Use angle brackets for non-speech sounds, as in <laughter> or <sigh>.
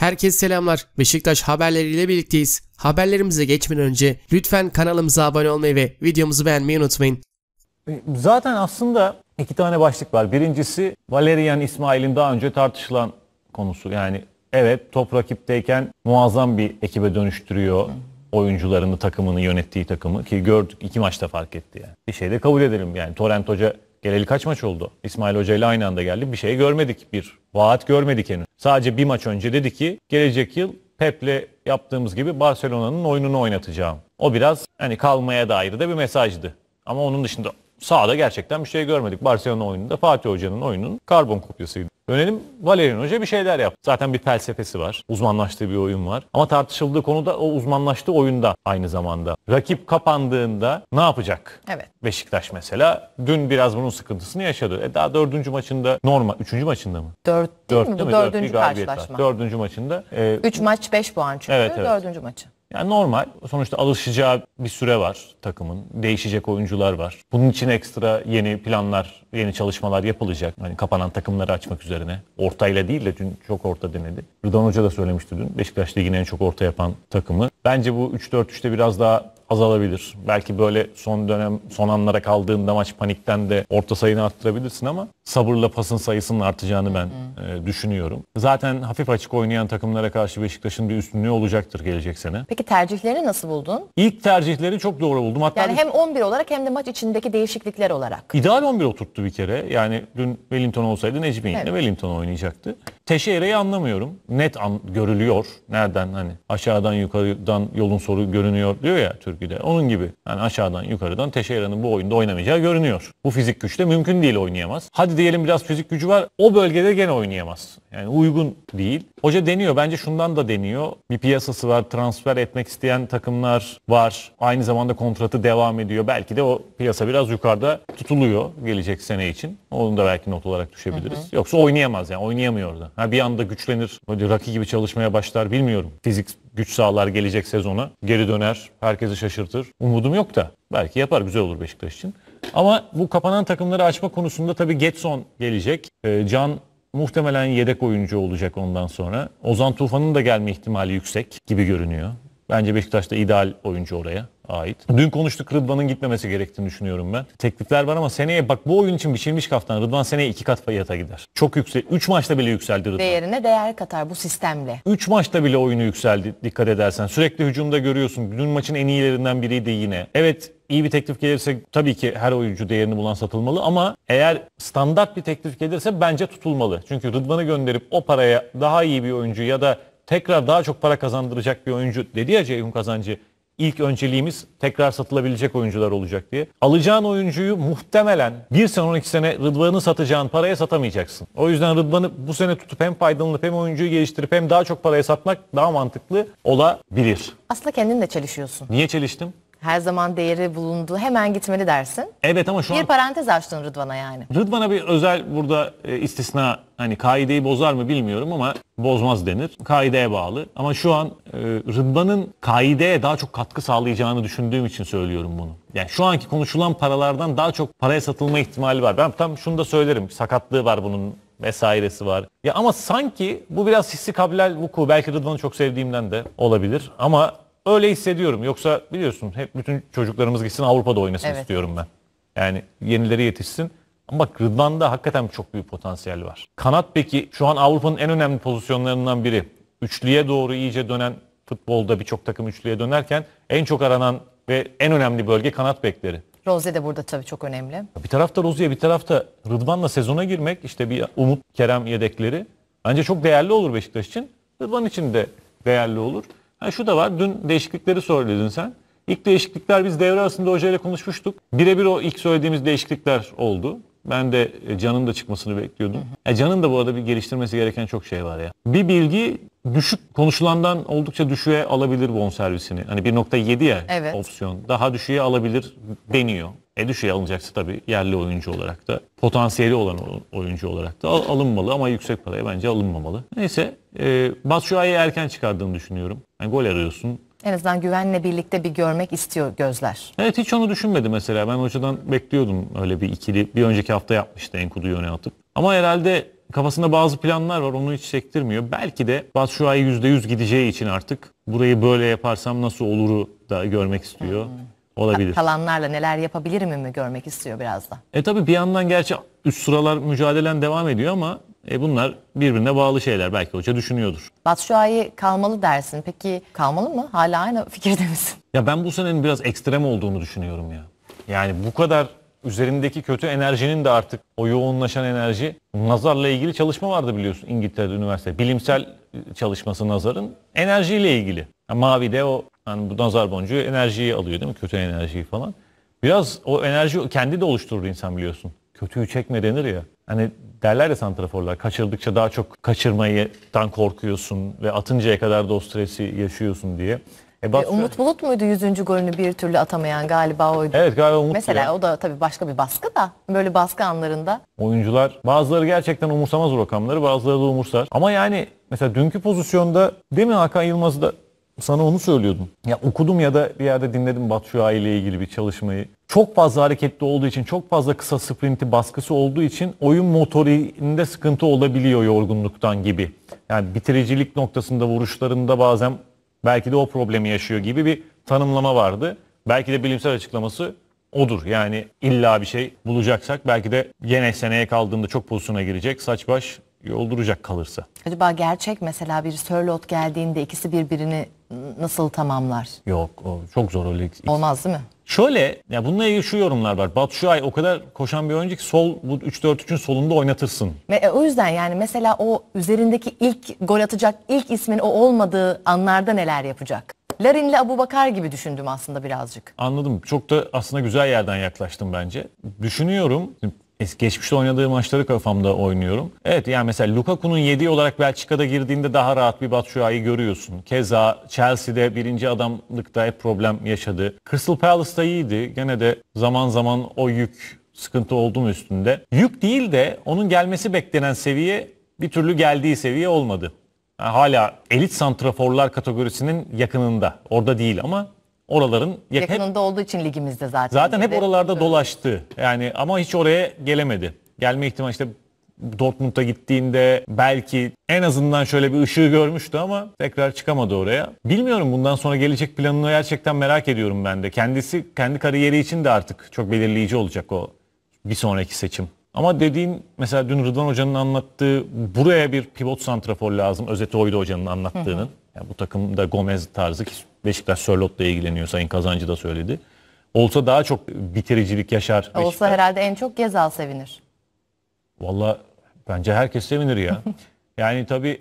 Herkese selamlar. Beşiktaş haberleriyle birlikteyiz. Haberlerimize geçmeden önce lütfen kanalımıza abone olmayı ve videomuzu beğenmeyi unutmayın. E, zaten aslında iki tane başlık var. Birincisi Valerian İsmail'in daha önce tartışılan konusu. Yani evet top rakipteyken muazzam bir ekibe dönüştürüyor oyuncularını, takımını, yönettiği takımı. Ki gördük iki maçta fark etti yani. Bir şey de kabul edelim yani. Torrent Hoca Geleli kaç maç oldu? İsmail Hoca ile aynı anda geldi. Bir şey görmedik. Bir vaat görmedik henüz. Sadece bir maç önce dedi ki gelecek yıl Pep'le yaptığımız gibi Barcelona'nın oyununu oynatacağım. O biraz hani kalmaya dair de bir mesajdı. Ama onun dışında sahada gerçekten bir şey görmedik. Barcelona oyununda Fatih Hoca'nın oyunun karbon kopyasıydı. Dönelim Valerian Hoca bir şeyler yaptı. Zaten bir felsefesi var. Uzmanlaştığı bir oyun var. Ama tartışıldığı konuda da o uzmanlaştığı oyunda aynı zamanda. Rakip kapandığında ne yapacak? Evet. Beşiktaş mesela dün biraz bunun sıkıntısını yaşadı. E daha dördüncü maçında normal. Üçüncü maçında mı? Dört değil Dört, Değil mi? Dördüncü Dört, karşılaşma. Dördüncü maçında. E, Üç maç beş puan çünkü. Evet, evet. Dördüncü maçı. Yani normal. Sonuçta alışacağı bir süre var takımın. Değişecek oyuncular var. Bunun için ekstra yeni planlar, yeni çalışmalar yapılacak. Hani kapanan takımları açmak üzerine. Ortayla değil de dün çok orta denedi. Rıdvan Hoca da söylemişti dün. Beşiktaş yine en çok orta yapan takımı. Bence bu 3-4-3'te biraz daha azalabilir. Belki böyle son dönem son anlara kaldığında maç panikten de orta sayını arttırabilirsin ama sabırla pasın sayısının artacağını ben e, düşünüyorum. Zaten hafif açık oynayan takımlara karşı Beşiktaş'ın bir üstünlüğü olacaktır gelecek sene. Peki tercihleri nasıl buldun? İlk tercihleri çok doğru buldum. Hatta yani hem 11 olarak hem de maç içindeki değişiklikler olarak. İdeal 11 oturttu bir kere. Yani dün Wellington olsaydı Necmi evet. Wellington oynayacaktı. Teşere'yi anlamıyorum. Net an, görülüyor. Nereden hani aşağıdan yukarıdan yolun soru görünüyor diyor ya Türk bir Onun gibi yani aşağıdan yukarıdan Teixeira'nın bu oyunda oynamayacağı görünüyor. Bu fizik güçte mümkün değil oynayamaz. Hadi diyelim biraz fizik gücü var. O bölgede gene oynayamaz. Yani uygun değil. Hoca deniyor. Bence şundan da deniyor. Bir piyasası var. Transfer etmek isteyen takımlar var. Aynı zamanda kontratı devam ediyor. Belki de o piyasa biraz yukarıda tutuluyor gelecek sene için. Onu da belki not olarak düşebiliriz. Hı hı. Yoksa oynayamaz yani. Oynayamıyor da. Ha bir anda güçlenir. Böyle Rocky gibi çalışmaya başlar bilmiyorum. Fizik güç sağlar gelecek sezona. Geri döner, herkesi şaşırtır. Umudum yok da belki yapar güzel olur Beşiktaş için. Ama bu kapanan takımları açma konusunda tabii Getson gelecek. E, Can muhtemelen yedek oyuncu olacak ondan sonra. Ozan Tufan'ın da gelme ihtimali yüksek gibi görünüyor. Bence Beşiktaş'ta ideal oyuncu oraya ait. Dün konuştuk Rıdvan'ın gitmemesi gerektiğini düşünüyorum ben. Teklifler var ama seneye bak bu oyun için biçilmiş kaftan Rıdvan seneye iki kat fiyata gider. Çok yüksek. Üç maçta bile yükseldi Rıdvan. Değerine değer katar bu sistemle. Üç maçta bile oyunu yükseldi dikkat edersen. Sürekli hücumda görüyorsun. Dün maçın en iyilerinden biriydi yine. Evet iyi bir teklif gelirse tabii ki her oyuncu değerini bulan satılmalı ama eğer standart bir teklif gelirse bence tutulmalı. Çünkü Rıdvan'ı gönderip o paraya daha iyi bir oyuncu ya da tekrar daha çok para kazandıracak bir oyuncu dedi ya Ceyhun Kazancı ilk önceliğimiz tekrar satılabilecek oyuncular olacak diye. Alacağın oyuncuyu muhtemelen bir sene 12 sene Rıdvan'ı satacağın paraya satamayacaksın. O yüzden Rıdvan'ı bu sene tutup hem faydalanıp hem oyuncuyu geliştirip hem daha çok paraya satmak daha mantıklı olabilir. Aslında kendinle çelişiyorsun. Niye çeliştim? her zaman değeri bulunduğu hemen gitmeli dersin. Evet ama şu bir an... parantez açtın Rıdvan'a yani. Rıdvan'a bir özel burada e, istisna hani kaideyi bozar mı bilmiyorum ama bozmaz denir. Kaideye bağlı. Ama şu an e, Rıdvan'ın kaideye daha çok katkı sağlayacağını düşündüğüm için söylüyorum bunu. Yani şu anki konuşulan paralardan daha çok paraya satılma ihtimali var. Ben tam şunu da söylerim. Sakatlığı var bunun vesairesi var. Ya ama sanki bu biraz hissi kabilel vuku. Belki Rıdvan'ı çok sevdiğimden de olabilir. Ama öyle hissediyorum. Yoksa biliyorsun hep bütün çocuklarımız gitsin Avrupa'da oynasın Evet. istiyorum ben. Yani yenileri yetişsin. Ama bak Rıdvan'da hakikaten çok büyük potansiyel var. Kanat peki şu an Avrupa'nın en önemli pozisyonlarından biri. Üçlüye doğru iyice dönen futbolda birçok takım üçlüye dönerken en çok aranan ve en önemli bölge kanat bekleri. Rose de burada tabii çok önemli. Bir tarafta Rozier, bir tarafta Rıdvan'la sezona girmek işte bir Umut, Kerem yedekleri bence çok değerli olur Beşiktaş için. Rıdvan için de değerli olur. Ha şu da var. Dün değişiklikleri söyledin sen. İlk değişiklikler biz devre arasında hocayla konuşmuştuk. Birebir o ilk söylediğimiz değişiklikler oldu. Ben de e, Can'ın da çıkmasını bekliyordum. E Can'ın da bu arada bir geliştirmesi gereken çok şey var ya. Bir bilgi düşük konuşulandan oldukça düşüğe alabilir servisini Hani 1.7 ya evet. opsiyon. Daha düşüğe alabilir deniyor. E düşüğe alınacaksa tabii yerli oyuncu olarak da potansiyeli olan oyuncu olarak da alınmalı ama yüksek paraya bence alınmamalı. Neyse e, ee, Batshuayi'yi erken çıkardığını düşünüyorum. Yani gol arıyorsun. En azından güvenle birlikte bir görmek istiyor gözler. Evet hiç onu düşünmedi mesela. Ben hocadan bekliyordum öyle bir ikili. Bir önceki hafta yapmıştı Enkudu'yu öne atıp. Ama herhalde kafasında bazı planlar var onu hiç çektirmiyor. Belki de Batshuayi %100 gideceği için artık burayı böyle yaparsam nasıl oluru da görmek istiyor. Hmm. Olabilir. Kalanlarla neler yapabilirim mi mi görmek istiyor biraz da. E tabi bir yandan gerçi üst sıralar mücadelen devam ediyor ama e bunlar birbirine bağlı şeyler. Belki hoca düşünüyordur. Batshuayi kalmalı dersin. Peki kalmalı mı? Hala aynı fikirde misin? <laughs> Ya ben bu senenin biraz ekstrem olduğunu düşünüyorum ya. Yani bu kadar üzerindeki kötü enerjinin de artık o yoğunlaşan enerji nazarla ilgili çalışma vardı biliyorsun İngiltere'de üniversite. Bilimsel e, çalışması nazarın enerjiyle ilgili. Yani mavi de o yani bu nazar boncuğu enerjiyi alıyor değil mi? Kötü enerjiyi falan. Biraz o enerji kendi de oluşturur insan biliyorsun kötüyü çekme denir ya. Hani derler ya santraforlar kaçırdıkça daha çok kaçırmayıdan korkuyorsun ve atıncaya kadar da o stresi yaşıyorsun diye. E, e Basra... Umut Bulut muydu 100. golünü bir türlü atamayan galiba oydu. Evet galiba Umut. Mesela ya. o da tabii başka bir baskı da böyle baskı anlarında. Oyuncular bazıları gerçekten umursamaz o rakamları bazıları da umursar. Ama yani mesela dünkü pozisyonda değil mi Hakan Yılmaz'ı da sana onu söylüyordum. Ya okudum ya da bir yerde dinledim Batu Şuha ile ilgili bir çalışmayı çok fazla hareketli olduğu için, çok fazla kısa sprinti baskısı olduğu için oyun motorinde sıkıntı olabiliyor yorgunluktan gibi. Yani bitiricilik noktasında vuruşlarında bazen belki de o problemi yaşıyor gibi bir tanımlama vardı. Belki de bilimsel açıklaması odur. Yani illa bir şey bulacaksak belki de gene seneye kaldığında çok pozisyona girecek. Saç baş yolduracak kalırsa. Acaba gerçek mesela bir Sörlot geldiğinde ikisi birbirini nasıl tamamlar? Yok çok zor öyle. Olmaz değil mi? Şöyle ya bununla ilgili şu yorumlar var. Batu Şuay o kadar koşan bir oyuncu ki sol bu 3-4-3'ün solunda oynatırsın. Ve e, o yüzden yani mesela o üzerindeki ilk gol atacak ilk ismin o olmadığı anlarda neler yapacak? Larin'le Abu Bakar gibi düşündüm aslında birazcık. Anladım. Çok da aslında güzel yerden yaklaştım bence. Düşünüyorum geçmişte oynadığı maçları kafamda oynuyorum. Evet yani mesela Lukaku'nun 7 olarak Belçika'da girdiğinde daha rahat bir Batshuayi görüyorsun. Keza Chelsea'de birinci adamlıkta hep problem yaşadı. Crystal Palace'da iyiydi. Gene de zaman zaman o yük sıkıntı oldu mu üstünde. Yük değil de onun gelmesi beklenen seviye bir türlü geldiği seviye olmadı. Yani hala elit santraforlar kategorisinin yakınında. Orada değil ama oraların yakınında hep, olduğu için ligimizde zaten. Zaten hep oralarda öyle. dolaştı. Yani ama hiç oraya gelemedi. Gelme ihtimali işte Dortmund'a gittiğinde belki en azından şöyle bir ışığı görmüştü ama tekrar çıkamadı oraya. Bilmiyorum bundan sonra gelecek planını gerçekten merak ediyorum ben de. Kendisi kendi kariyeri için de artık çok belirleyici olacak o bir sonraki seçim. Ama dediğin mesela dün Rıdvan Hoca'nın anlattığı buraya bir pivot santrafor lazım. Özeti oydu hocanın anlattığının. Hı hı. Yani bu takımda Gomez tarzı ki Beşiktaş Sörlot'la ilgileniyor Sayın Kazancı da söyledi. Olsa daha çok bitiricilik yaşar. Beşiktaş. Olsa herhalde en çok Gezal sevinir. Valla bence herkes sevinir ya. <laughs> yani tabii